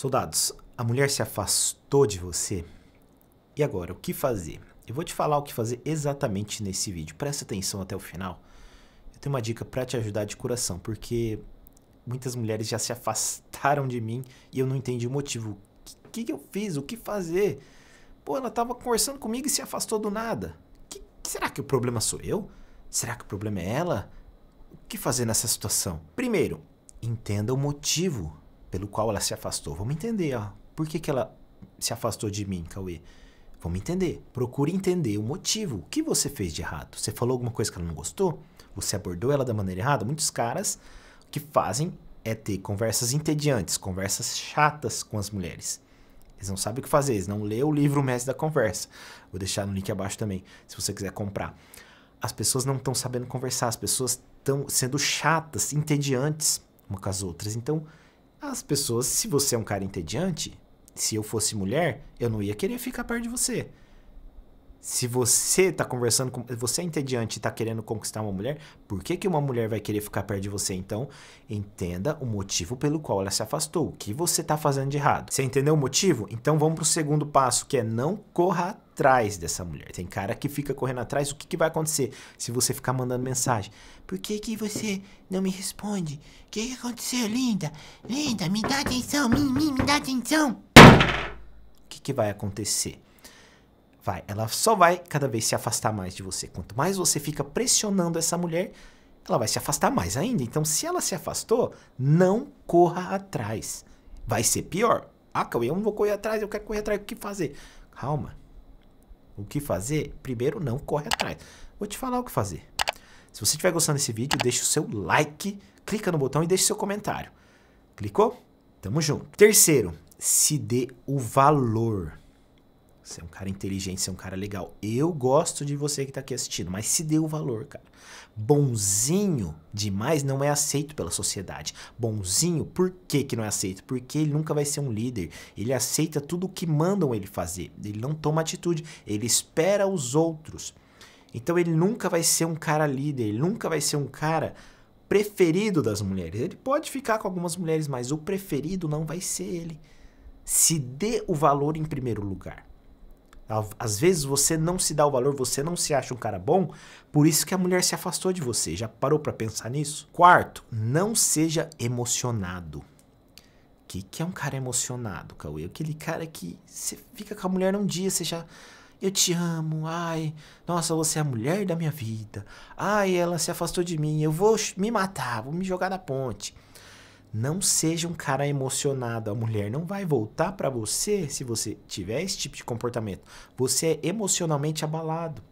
Soldados, a mulher se afastou de você? E agora, o que fazer? Eu vou te falar o que fazer exatamente nesse vídeo. Presta atenção até o final. Eu tenho uma dica para te ajudar de coração, porque muitas mulheres já se afastaram de mim e eu não entendi o motivo. O que, que eu fiz? O que fazer? Pô, ela estava conversando comigo e se afastou do nada. Que, será que o problema sou eu? Será que o problema é ela? O que fazer nessa situação? Primeiro, entenda o motivo pelo qual ela se afastou. Vamos entender, ó. Por que, que ela se afastou de mim, Cauê? Vamos entender. Procure entender o motivo. O que você fez de errado? Você falou alguma coisa que ela não gostou? Você abordou ela da maneira errada? Muitos caras o que fazem é ter conversas entediantes, conversas chatas com as mulheres. Eles não sabem o que fazer, eles não lê o livro Mestre da Conversa. Vou deixar no link abaixo também, se você quiser comprar. As pessoas não estão sabendo conversar, as pessoas estão sendo chatas, entediantes umas com as outras. Então, as pessoas, se você é um cara entediante, se eu fosse mulher, eu não ia querer ficar perto de você. Se você tá conversando com. Você é entediante e está querendo conquistar uma mulher, por que, que uma mulher vai querer ficar perto de você então? Entenda o motivo pelo qual ela se afastou. O que você está fazendo de errado? Você entendeu o motivo? Então vamos para o segundo passo, que é não corra atrás dessa mulher. Tem cara que fica correndo atrás. O que, que vai acontecer se você ficar mandando mensagem? Por que, que você não me responde? O que, que aconteceu, linda? Linda, me dá atenção, me, me, me dá atenção. O que, que vai acontecer? Vai, ela só vai cada vez se afastar mais de você. Quanto mais você fica pressionando essa mulher, ela vai se afastar mais ainda. Então, se ela se afastou, não corra atrás. Vai ser pior. Ah, eu não vou correr atrás, eu quero correr atrás. O que fazer? Calma. O que fazer? Primeiro, não corre atrás. Vou te falar o que fazer. Se você estiver gostando desse vídeo, deixa o seu like, clica no botão e deixa o seu comentário. Clicou? Tamo junto. Terceiro, se dê o valor. Você é um cara inteligente, você é um cara legal. Eu gosto de você que está aqui assistindo, mas se dê o valor, cara. Bonzinho demais não é aceito pela sociedade. Bonzinho, por que, que não é aceito? Porque ele nunca vai ser um líder. Ele aceita tudo o que mandam ele fazer. Ele não toma atitude, ele espera os outros. Então ele nunca vai ser um cara líder, ele nunca vai ser um cara preferido das mulheres. Ele pode ficar com algumas mulheres, mas o preferido não vai ser ele. Se dê o valor em primeiro lugar. Às vezes você não se dá o valor, você não se acha um cara bom, por isso que a mulher se afastou de você. Já parou para pensar nisso? Quarto, não seja emocionado. O que, que é um cara emocionado, Cauê? Aquele cara que você fica com a mulher num dia, você já eu te amo, ai, nossa, você é a mulher da minha vida, ai, ela se afastou de mim, eu vou me matar, vou me jogar na ponte. Não seja um cara emocionado. A mulher não vai voltar para você se você tiver esse tipo de comportamento. Você é emocionalmente abalado.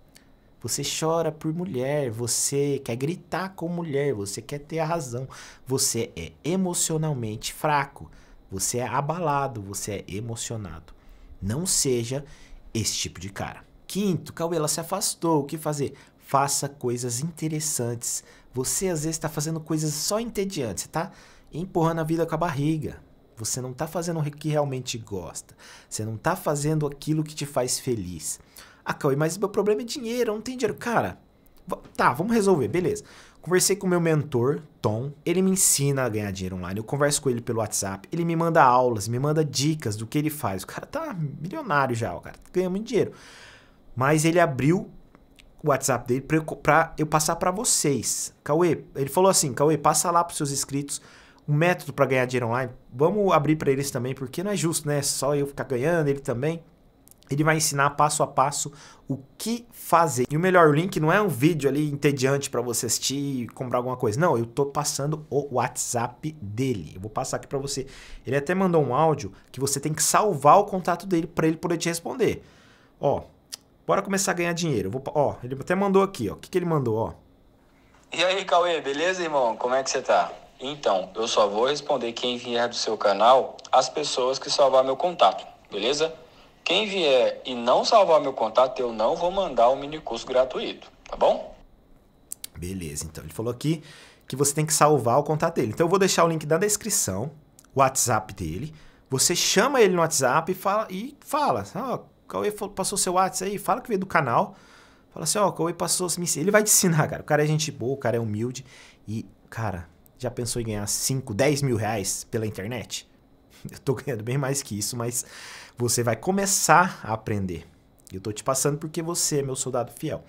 Você chora por mulher, você quer gritar com mulher, você quer ter a razão. Você é emocionalmente fraco. Você é abalado, você é emocionado. Não seja esse tipo de cara. Quinto, Cauê, ela se afastou. O que fazer? Faça coisas interessantes. Você às vezes está fazendo coisas só entediantes, tá? empurrando a vida com a barriga. Você não está fazendo o que realmente gosta. Você não está fazendo aquilo que te faz feliz. Ah, Cauê, mas meu problema é dinheiro, eu não tenho dinheiro. Cara, tá, vamos resolver, beleza. Conversei com meu mentor, Tom. Ele me ensina a ganhar dinheiro online. Eu converso com ele pelo WhatsApp. Ele me manda aulas, me manda dicas do que ele faz. O cara tá milionário já, o cara ganha muito dinheiro. Mas ele abriu o WhatsApp dele pra eu, pra eu passar para vocês. Cauê, ele falou assim: Cauê, passa lá pros seus inscritos um método para ganhar dinheiro online, vamos abrir para eles também, porque não é justo, né? Só eu ficar ganhando, ele também. Ele vai ensinar passo a passo o que fazer. E o melhor, o link não é um vídeo ali entediante para você assistir e comprar alguma coisa. Não, eu tô passando o WhatsApp dele. Eu vou passar aqui para você. Ele até mandou um áudio que você tem que salvar o contato dele para ele poder te responder. Ó, bora começar a ganhar dinheiro. vou, ó, ele até mandou aqui, ó. O que, que ele mandou, ó? E aí, Cauê, beleza, irmão? Como é que você tá? Então, eu só vou responder quem vier do seu canal as pessoas que salvar meu contato, beleza? Quem vier e não salvar meu contato, eu não vou mandar o um mini curso gratuito, tá bom? Beleza, então ele falou aqui que você tem que salvar o contato dele. Então eu vou deixar o link da descrição, o WhatsApp dele. Você chama ele no WhatsApp e fala, e fala assim, ó, oh, Cauê passou seu WhatsApp aí, fala que veio do canal. Fala assim, ó, oh, Cauê passou, me... ele vai te ensinar, cara. O cara é gente boa, o cara é humilde e, cara, já pensou em ganhar 5, 10 mil reais pela internet? Eu tô ganhando bem mais que isso, mas você vai começar a aprender. Eu tô te passando porque você é meu soldado fiel.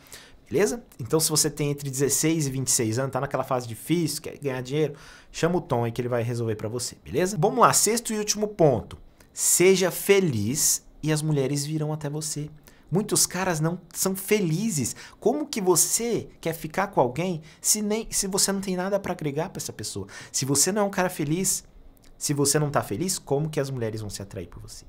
Beleza? Então, se você tem entre 16 e 26 anos, tá naquela fase difícil, quer ganhar dinheiro, chama o Tom aí que ele vai resolver para você, beleza? Vamos lá, sexto e último ponto. Seja feliz e as mulheres virão até você. Muitos caras não são felizes. Como que você quer ficar com alguém se, nem, se você não tem nada para agregar para essa pessoa? Se você não é um cara feliz, se você não tá feliz, como que as mulheres vão se atrair por você?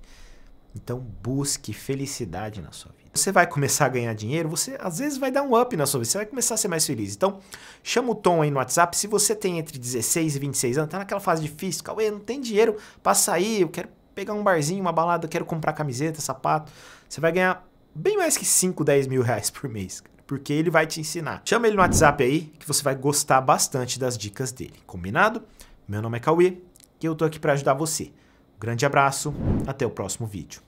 Então busque felicidade na sua vida. Você vai começar a ganhar dinheiro, você às vezes vai dar um up na sua vida, você vai começar a ser mais feliz. Então, chama o Tom aí no WhatsApp. Se você tem entre 16 e 26 anos, tá naquela fase difícil, Cauê, não tem dinheiro pra sair, eu quero pegar um barzinho, uma balada, eu quero comprar camiseta, sapato. Você vai ganhar bem mais que 5, 10 mil reais por mês, porque ele vai te ensinar. Chama ele no WhatsApp aí, que você vai gostar bastante das dicas dele, combinado? Meu nome é Cauê e eu tô aqui para ajudar você. grande abraço, até o próximo vídeo.